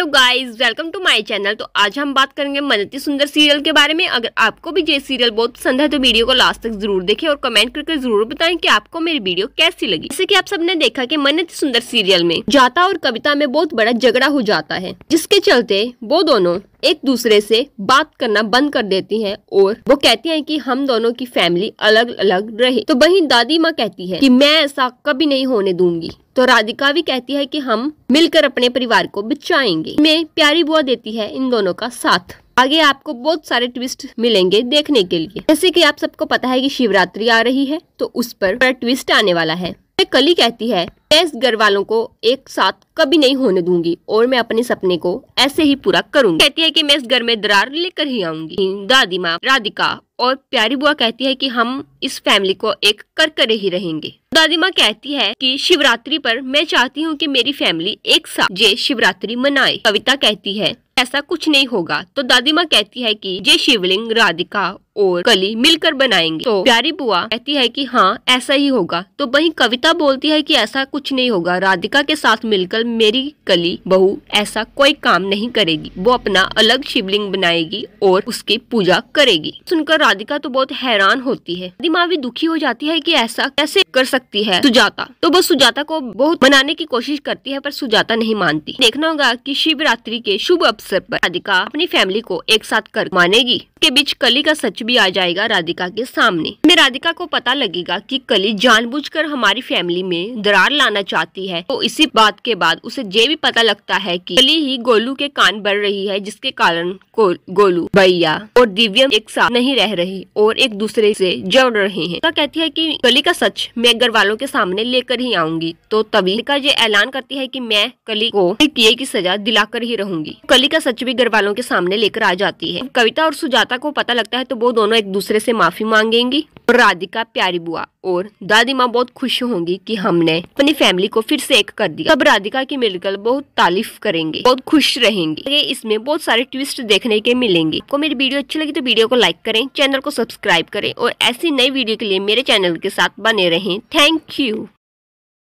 hello guys welcome to my channel तो आज हम बात करेंगे मनती सुंदर सीरियल के बारे में अगर आपको भी ये सीरियल बहुत पसंद है तो वीडियो को लास्ट तक जरूर देखें और कमेंट करके जरूर बताएं कि आपको मेरी वीडियो कैसी लगी जैसे कि आप सबने देखा कि मनती सुंदर सीरियल में जाता और कविता में बहुत बड़ा झगड़ा हो जाता है जिसके चलते वो दोनों एक दूसरे से बात करना बंद कर देती हैं और वो कहती हैं कि हम दोनों की फैमिली अलग अलग रहे तो वहीं दादी माँ कहती है कि मैं ऐसा कभी नहीं होने दूंगी तो राधिका भी कहती है कि हम मिलकर अपने परिवार को बचाएंगे मैं प्यारी बुआ देती है इन दोनों का साथ आगे आपको बहुत सारे ट्विस्ट मिलेंगे देखने के लिए जैसे कि आप सबको पता है कि शिवरात्रि आ रही है तो उस पर ट्विस्ट आने वाला है कली कहती है मैं इस घर वालों को एक साथ कभी नहीं होने दूंगी और मैं अपने सपने को ऐसे ही पूरा करूंगी कहती है कि मैं इस घर में दरार लेकर ही आऊंगी दादी माँ राधिका और प्यारी बुआ कहती है कि हम इस फैमिली को एक कर कर ही रहेंगे दादी माँ कहती है कि शिवरात्रि पर मैं चाहती हूँ कि मेरी फैमिली एक साथ जय शिवरात्रि मनाए कविता कहती है ऐसा कुछ नहीं होगा तो दादी माँ कहती है कि जय शिवलिंग राधिका और कली मिलकर बनाएंगे तो प्यारी बुआ कहती है कि हाँ ऐसा ही होगा तो वहीं कविता बोलती है कि ऐसा कुछ नहीं होगा राधिका के साथ मिलकर मेरी कली बहू ऐसा कोई काम नहीं करेगी वो अपना अलग शिवलिंग बनाएगी और उसकी पूजा करेगी सुनकर राधिका तो बहुत हैरान होती है दिमाग भी दुखी हो जाती है की ऐसा कैसे कर सकती है सुजाता तो वो सुजाता को बहुत मनाने की कोशिश करती है पर सुजाता नहीं मानती देखना होगा की शिवरात्रि के शुभ अवसर आरोप राधिका अपनी फैमिली को एक साथ कर मानेगी के बीच कली का सच कुछ भी आ जाएगा राधिका के सामने हमें राधिका को पता लगेगा कि कली जानबूझकर हमारी फैमिली में दरार लाना चाहती है तो इसी बात के बाद उसे ये भी पता लगता है कि कली ही गोलू के कान बढ़ रही है जिसके कारण गोलू भैया और दिव्या एक साथ नहीं रह रहे और एक दूसरे से जड़ रहे हैं तो कहती है की कली का सच मैं घर वालों के सामने लेकर ही आऊंगी तो तभी का ये ऐलान करती है की मैं कली को किए की सजा दिलाकर ही रहूंगी कली का सच भी घर वालों के सामने लेकर आ जाती है कविता और सुजाता को पता लगता है तो वो दोनों एक दूसरे से माफ़ी मांगेंगी और राधिका प्यारी बुआ और दादी माँ बहुत खुश होंगी कि हमने अपनी फैमिली को फिर से एक कर दिया तब राधिका की मिलकर बहुत तारीफ करेंगे बहुत खुश रहेंगे इसमें बहुत सारे ट्विस्ट देखने के मिलेंगे आपको मेरी वीडियो अच्छी लगी तो वीडियो को लाइक करें चैनल को सब्सक्राइब करें और ऐसी नई वीडियो के लिए मेरे चैनल के साथ बने रहें थैंक यू